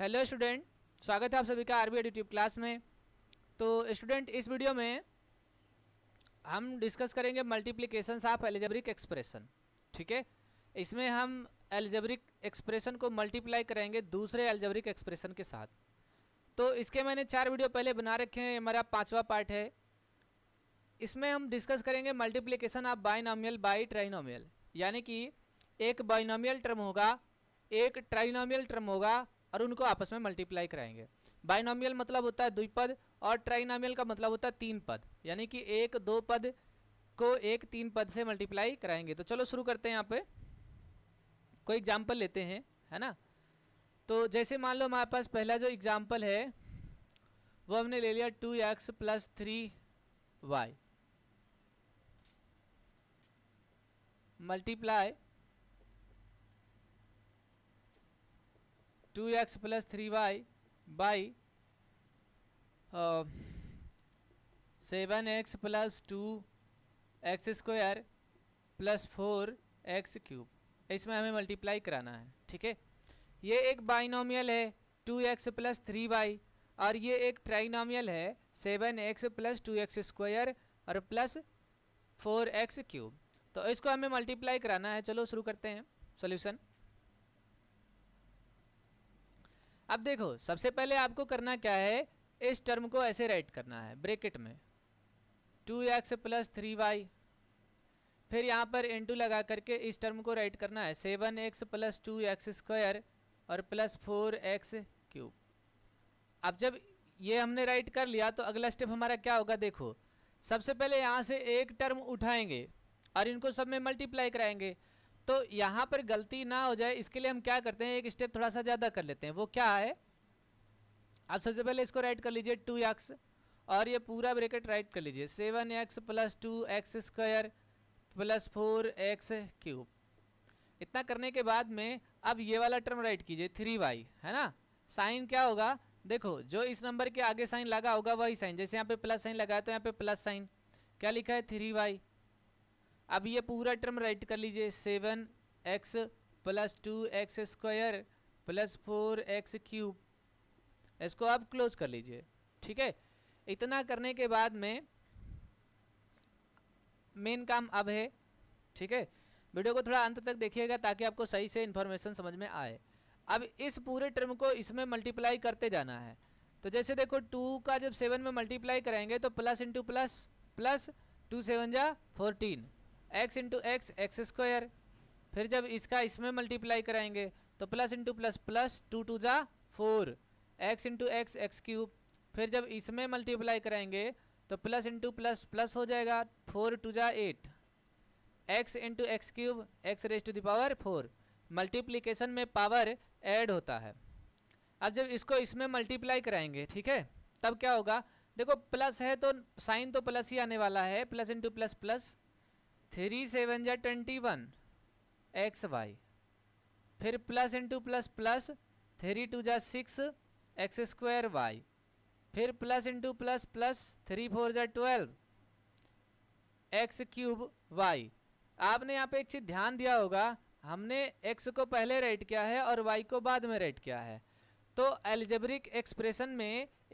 hello student स्वागत है आप सभी का आरबी यूट्यूब क्लास में तो स्टूडेंट इस वीडियो में हम डिस्कस करेंगे मल्टीप्लिकेशन ऑफ एलिजेब्रिक एक्सप्रेशन ठीक है इसमें हम एलिजेब्रिक एक्सप्रेशन को मल्टीप्लाई करेंगे दूसरे एलिजेब्रिक एक्सप्रेशन के साथ तो इसके मैंने चार वीडियो पहले बना रखे हैं हमारा पाँचवा पार्ट है इसमें हम डिस्कस करेंगे multiplication of binomial by trinomial यानी कि एक बाइनामियल टर्म होगा एक ट्राइनोमियल टर्म होगा और उनको आपस में मल्टीप्लाई कराएंगे बाइनॉमियल मतलब होता है द्विपद और ट्राइनोमियल का मतलब होता है तीन पद यानी कि एक दो पद को एक तीन पद से मल्टीप्लाई कराएंगे तो चलो शुरू करते हैं यहाँ पे कोई एग्जाम्पल लेते हैं है ना तो जैसे मान लो हमारे पास पहला जो एग्जाम्पल है वो हमने ले लिया two x plus three y multiply two x plus three y by seven x plus two x square plus four x cube इसमें हमें मल्टीप्लाई कराना है ठीक है ये एक बाइनोमियल है two x plus three y और ये एक ट्राइनोमियल है seven x plus two x square और प्लस फोर एक्स क्यूब तो इसको हमें मल्टीप्लाई कराना है चलो शुरू करते हैं सोल्यूशन अब देखो सबसे पहले आपको करना क्या है इस टर्म को ऐसे राइट करना है ब्रेकेट में two x plus three y फिर यहाँ पर टू लगा करके इस टर्म को राइट करना है seven x plus two x square और प्लस फोर एक्स क्यूब अब जब ये हमने राइट कर लिया तो अगला स्टेप हमारा क्या होगा देखो सबसे पहले यहाँ से एक टर्म उठाएंगे और इनको सब में मल्टीप्लाई कराएंगे तो यहाँ पर गलती ना हो जाए इसके लिए हम क्या करते हैं एक स्टेप थोड़ा सा ज़्यादा कर लेते हैं वो क्या है आप सबसे पहले इसको राइट कर लीजिए टू एक्स और ये पूरा ब्रेकेट राइट कर लीजिए seven x plus two x square plus four x cube इतना करने के बाद में अब ये वाला टर्म राइट कीजिए थ्री वाई है ना साइन क्या होगा देखो जो इस नंबर के आगे साइन लगा होगा वही साइन जैसे यहाँ पे प्लस साइन लगाया तो यहाँ पे प्लस साइन क्या लिखा है थ्री वाई अब ये पूरा टर्म राइट कर लीजिए seven x plus two x square plus four x cube इसको आप क्लोज कर लीजिए ठीक है इतना करने के बाद में मेन काम अब है ठीक है वीडियो को थोड़ा अंत तक देखिएगा ताकि आपको सही से इन्फॉर्मेशन समझ में आए अब इस पूरे टर्म को इसमें मल्टीप्लाई करते जाना है तो जैसे देखो टू का जब सेवन में मल्टीप्लाई करेंगे तो plus into plus plus two seven जा fourteen x into x x square फिर जब इसका इसमें मल्टीप्लाई कराएंगे तो plus into plus plus two two जा four x into x x cube फिर जब इसमें मल्टीप्लाई कराएंगे तो प्लस इंटू प्लस प्लस हो जाएगा फोर टू जा eight x into x cube x raise to the power four multiplication में पावर ऐड होता है अब जब इसको इसमें मल्टीप्लाई कराएंगे ठीक है तब क्या होगा देखो प्लस है तो साइन तो प्लस ही आने वाला है plus into plus plus three seven जा ट्वेंटी वन एक्स वाई फिर plus into plus plus three two जै सिक्स एक्स स्क्वायर वाई फिर plus into plus plus three four जै ट्वेल्व एक्स क्यूब वाई आपने यहाँ पे एक चीज़ ध्यान दिया होगा हमने एक्स को पहले राइट किया है और वाई को बाद में राइट किया है तो एल्जेब्रिक एक्सप्रेशन में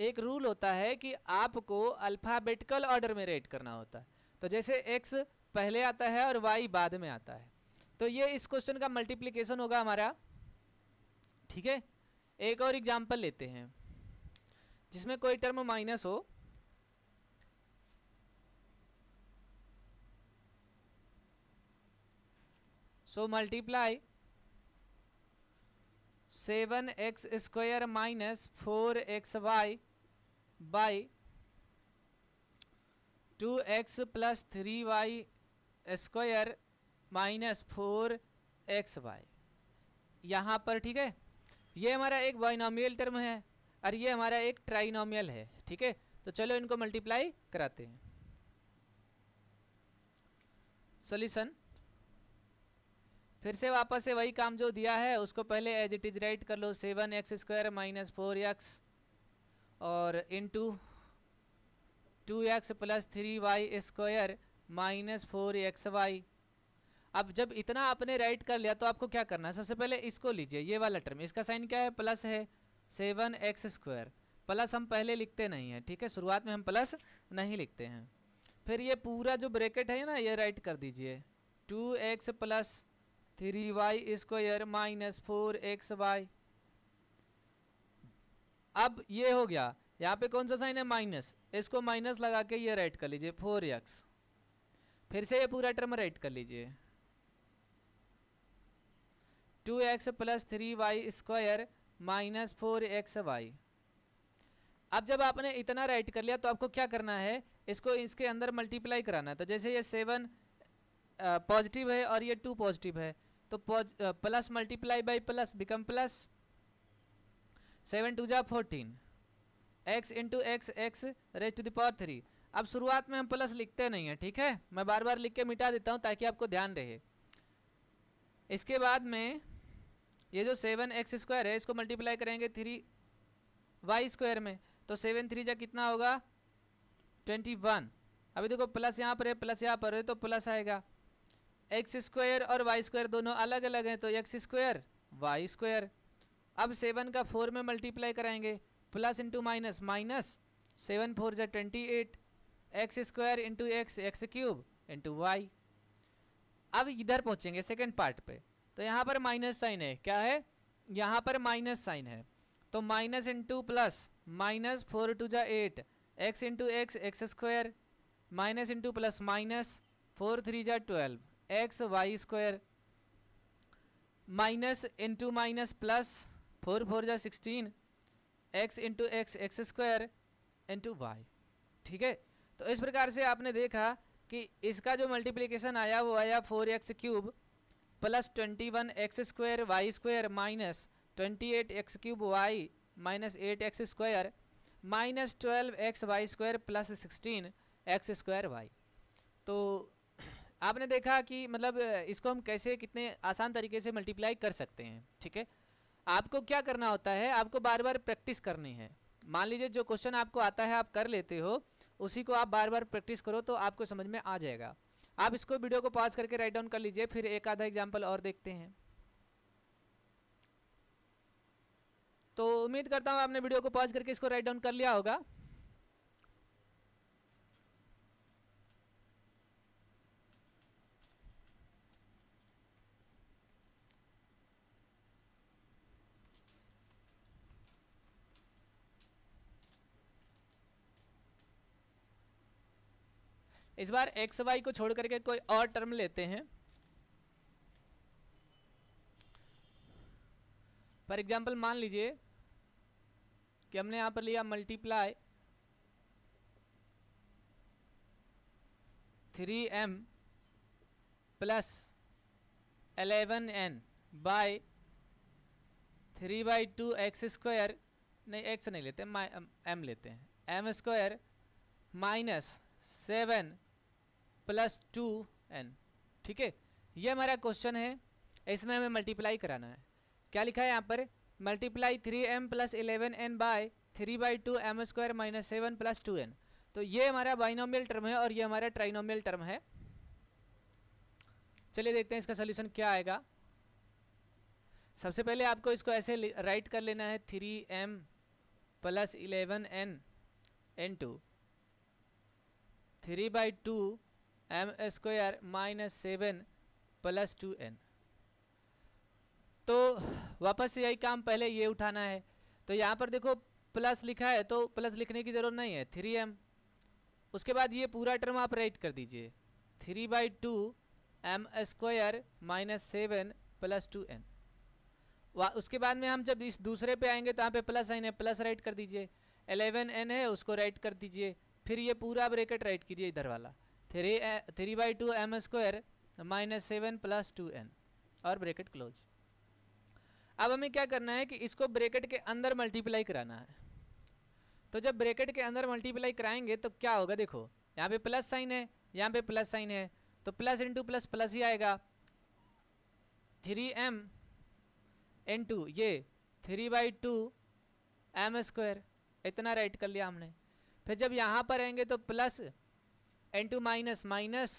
एक रूल होता है कि आपको अल्फ़ाबेटिकल ऑर्डर में राइट करना होता है तो जैसे एक्स पहले आता है और वाई बाद में आता है तो ये इस क्वेश्चन का मल्टीप्लीकेशन होगा हमारा ठीक है एक और एग्जाम्पल लेते हैं जिसमें कोई टर्म माइनस हो so multiply seven x square minus four x y by two x plus three y square minus four x y यहाँ पर ठीक है ये हमारा एक बाइनोमियल टर्म है और ये हमारा एक ट्राइनोमियल है ठीक है तो चलो इनको मल्टीप्लाई कराते हैं सॉल्यूशन फिर से वापस से वही काम जो दिया है उसको पहले एज इट इज राइट कर लो seven x square minus four x और into two x plus three y square minus four x y अब जब इतना आपने राइट कर लिया तो आपको क्या करना है सबसे पहले इसको लीजिए ये वाला टर्म इसका साइन क्या है प्लस है सेवन एक्स स्क्वायर प्लस हम पहले लिखते नहीं हैं ठीक है शुरुआत में हम प्लस नहीं लिखते हैं फिर ये पूरा जो ब्रैकेट है ना ये राइट कर दीजिए two x plus three y square minus four x y अब ये हो गया यहाँ पे कौन सा साइन है माइनस इसको माइनस लगा के ये राइट कर लीजिए फोर एक्स फिर से ये पूरा टर्म राइट कर लीजिए two x plus three y square minus four x y अब जब आपने इतना राइट कर लिया तो आपको क्या करना है इसको इसके अंदर मल्टीप्लाई कराना है तो जैसे ये सेवन पॉजिटिव है और ये टू पॉजिटिव है तो plus multiply by plus become plus seven two जा fourteen x into x x raise to power three अब शुरुआत में हम प्लस लिखते नहीं हैं ठीक है मैं बार बार लिख के मिटा देता हूँ ताकि आपको ध्यान रहे इसके बाद में ये जो सेवन एक्स स्क्वायर है इसको मल्टीप्लाई करेंगे थ्री वाई स्क्वायर में तो सेवन थ्री जा कितना होगा ट्वेंटी वन अभी देखो प्लस यहाँ पर है प्लस यहाँ पर है तो प्लस आएगा एक्स स्क्वायर और वाई स्क्वायर दोनों अलग अलग हैं तो एक्स स्क्वायर वाई स्क्वायर अब सेवन का फोर में मल्टीप्लाई कराएंगे plus into minus minus seven four जा twenty eight x square into x x cube into y अब इधर पहुंचेंगे सेकेंड पार्ट पे तो यहाँ पर माइनस साइन है क्या है यहाँ पर माइनस साइन है तो minus into plus minus four two जा eight x into x x square minus into plus minus four three जा twelve x y square minus into minus plus four four जा sixteen x into x x square into y ठीक है तो इस प्रकार से आपने देखा कि इसका जो मल्टीप्लीकेशन आया वो आया four x cube plus twenty one x square y square minus twenty eight x cube y minus eight x square minus twelve x y square plus sixteen x square y तो आपने देखा कि मतलब इसको हम कैसे कितने आसान तरीके से मल्टीप्लाई कर सकते हैं ठीक है आपको क्या करना होता है आपको बार बार प्रैक्टिस करनी है मान लीजिए जो क्वेश्चन आपको आता है आप कर लेते हो उसी को आप बार बार प्रैक्टिस करो तो आपको समझ में आ जाएगा आप इसको वीडियो को पॉज करके राइट डाउन कर लीजिए फिर एक आधा एग्जाम्पल और देखते हैं तो उम्मीद करता हूँ आपने वीडियो को पॉज करके इसको राइट डाउन कर लिया होगा इस बार एक्स वाई को छोड़ करके कोई और टर्म लेते हैं फॉर एग्जाम्पल मान लीजिए कि हमने यहाँ पर लिया multiply three m plus eleven n by three by two x square नहीं एक्स नहीं लेते एम लेते हैं m square minus seven plus two n ठीक है ये हमारा क्वेश्चन है इसमें हमें मल्टीप्लाई कराना है क्या लिखा है यहाँ पर multiply three m plus eleven n by three by two m square minus seven plus two n तो ये हमारा बाइनोमियल टर्म है और ये हमारा ट्राइनोमियल टर्म है चलिए देखते हैं इसका सोल्यूशन क्या आएगा सबसे पहले आपको इसको ऐसे राइट कर लेना है three m plus eleven n n two three by two m square minus seven plus two n तो वापस यही काम पहले ये उठाना है तो यहाँ पर देखो प्लस लिखा है तो प्लस लिखने की ज़रूरत नहीं है थ्री एम उसके बाद ये पूरा टर्म आप राइट कर दीजिए three by two m square minus seven plus two n वा उसके बाद में हम जब इस दूसरे पे आएंगे तो यहाँ पे प्लस आइन है प्लस राइट कर दीजिए एलेवन एन है उसको राइट कर दीजिए फिर ये पूरा ब्रेकेट राइट कीजिए इधर वाला three three by two m square minus seven plus two n और ब्रेकेट क्लोज अब हमें क्या करना है कि इसको ब्रेकेट के अंदर मल्टीप्लाई कराना है तो जब ब्रेकेट के अंदर मल्टीप्लाई कराएंगे तो क्या होगा देखो यहाँ पे प्लस साइन है यहाँ पे प्लस साइन है तो प्लस इंटू प्लस प्लस ही आएगा थ्री एम एन टू ये three by two m square इतना राइट कर लिया हमने फिर जब यहाँ पर आएंगे तो plus n two minus minus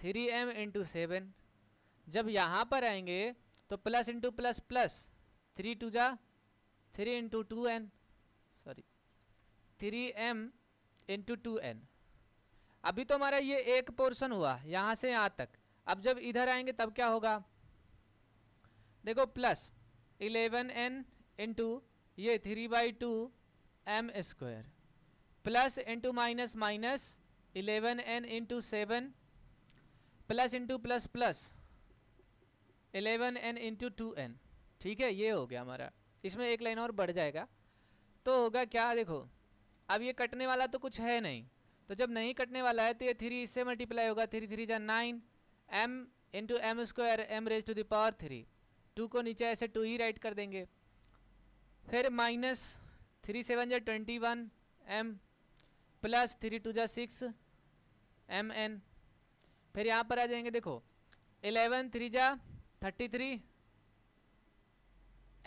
three m into seven जब यहाँ पर आएंगे तो plus into plus plus three two जा three into two n sorry three m into two n अभी तो हमारा ये एक पोर्शन हुआ यहाँ से यहाँ तक अब जब इधर आएंगे तब क्या होगा देखो प्लस इलेवन एन इंटू ये three by two m square plus into minus minus eleven n into seven plus into plus plus eleven n into two n ठीक है ये हो गया हमारा इसमें एक लाइन और बढ़ जाएगा तो होगा क्या देखो अब ये कटने वाला तो कुछ है नहीं तो जब नहीं कटने वाला है तो ये थ्री इससे मल्टीप्लाई होगा थ्री थ्री जहाँ nine m into m square m raise to the power three two को नीचे ऐसे टू ही राइट कर देंगे फिर माइनस थ्री सेवन जै twenty one m plus three two जै सिक्स एम एन फिर यहाँ पर आ जाएंगे देखो एलेवन थ्री जा thirty three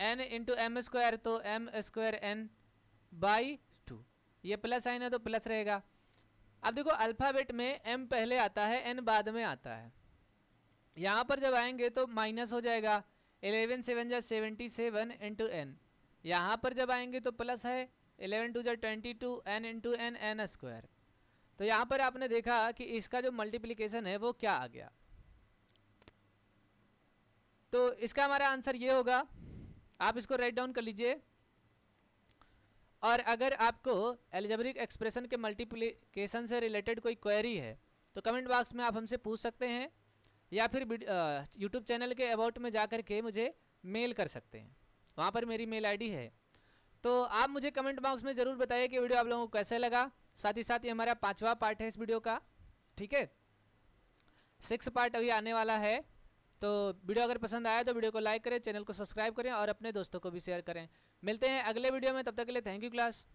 n into m square तो m square n by two ये प्लस साइन है तो प्लस रहेगा अब देखो अल्फ़ाबेट में एम पहले आता है एन बाद में आता है यहाँ पर जब आएंगे तो माइनस हो जाएगा एलेवन सेवन जा सेवेंटी सेवन इंटू एन यहाँ पर जब आएंगे तो प्लस है एलेवन टू जा twenty two n into n n square तो यहाँ पर आपने देखा कि इसका जो मल्टीप्लीकेशन है वो क्या आ गया तो इसका हमारा आंसर ये होगा आप इसको राइट डाउन कर लीजिए और अगर आपको एलिजबरिक एक्सप्रेशन के मल्टीप्लीकेशन से रिलेटेड कोई क्वेरी है तो कमेंट बॉक्स में आप हमसे पूछ सकते हैं या फिर यूट्यूब चैनल के अबाउट में जा कर के मुझे मेल कर सकते हैं वहाँ पर मेरी मेल आईडी है तो आप मुझे कमेंट बॉक्स में ज़रूर बताइए कि वीडियो आप लोगों को कैसे लगा साथ ही साथ ये हमारा पांचवा पार्ट है इस वीडियो का ठीक है सिक्स पार्ट अभी आने वाला है तो वीडियो अगर पसंद आया तो वीडियो को लाइक करें चैनल को सब्सक्राइब करें और अपने दोस्तों को भी शेयर करें मिलते हैं अगले वीडियो में तब तक के लिए थैंक यू क्लास